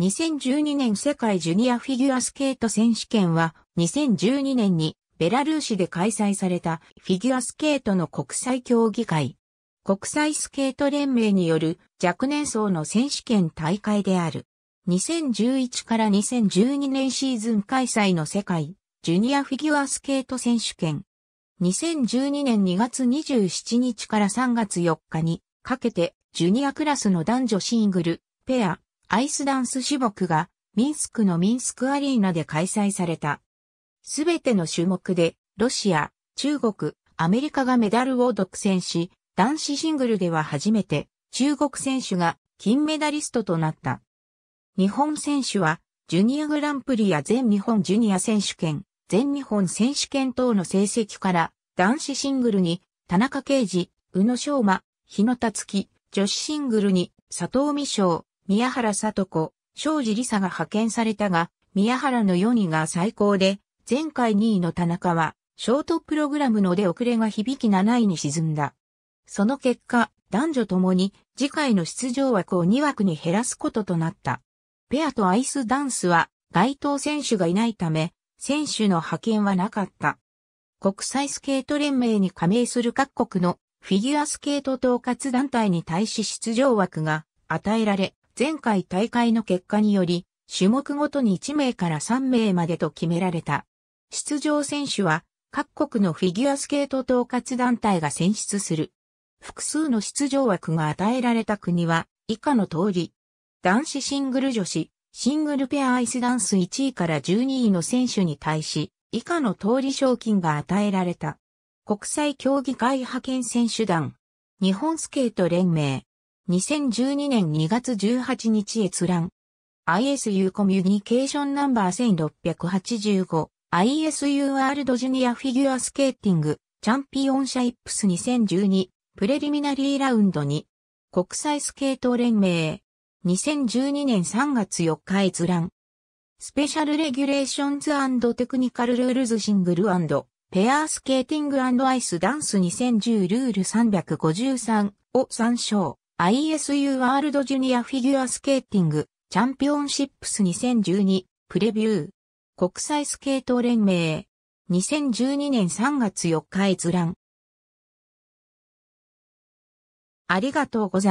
2012年世界ジュニアフィギュアスケート選手権は2012年にベラルーシで開催されたフィギュアスケートの国際競技会。国際スケート連盟による若年層の選手権大会である。2011から2012年シーズン開催の世界ジュニアフィギュアスケート選手権。2012年2月27日から3月4日にかけてジュニアクラスの男女シングル、ペア、アイスダンス種目がミンスクのミンスクアリーナで開催された。すべての種目でロシア、中国、アメリカがメダルを独占し、男子シングルでは初めて中国選手が金メダリストとなった。日本選手はジュニアグランプリや全日本ジュニア選手権、全日本選手権等の成績から男子シングルに田中圭司、宇野昌磨、日野達樹、女子シングルに佐藤美翔、宮原里子、庄司理沙が派遣されたが、宮原の4位が最高で、前回2位の田中は、ショートプログラムの出遅れが響き7位に沈んだ。その結果、男女ともに次回の出場枠を2枠に減らすこととなった。ペアとアイスダンスは該当選手がいないため、選手の派遣はなかった。国際スケート連盟に加盟する各国のフィギュアスケート統括団体に対し出場枠が与えられ、前回大会の結果により、種目ごとに1名から3名までと決められた。出場選手は各国のフィギュアスケート統括団体が選出する。複数の出場枠が与えられた国は以下の通り。男子シングル女子、シングルペアアイスダンス1位から12位の選手に対し、以下の通り賞金が与えられた。国際競技会派遣選手団、日本スケート連盟、2012年2月18日閲覧。ISU コミュニケーションナンバー1685 ISU ワールドジュニアフィギュアスケーティングチャンピオンシャイップス2012プレリミナリーラウンド2国際スケート連盟2012年3月4日閲覧スペシャルレギュレーションズテクニカルルールズシングルペアスケーティングアイスダンス2010ルール353を参照。ISU ワールドジュニアフィギュアスケーティングチャンピオンシップス2012プレビュー国際スケート連盟2012年3月4日閲覧ありがとうございます。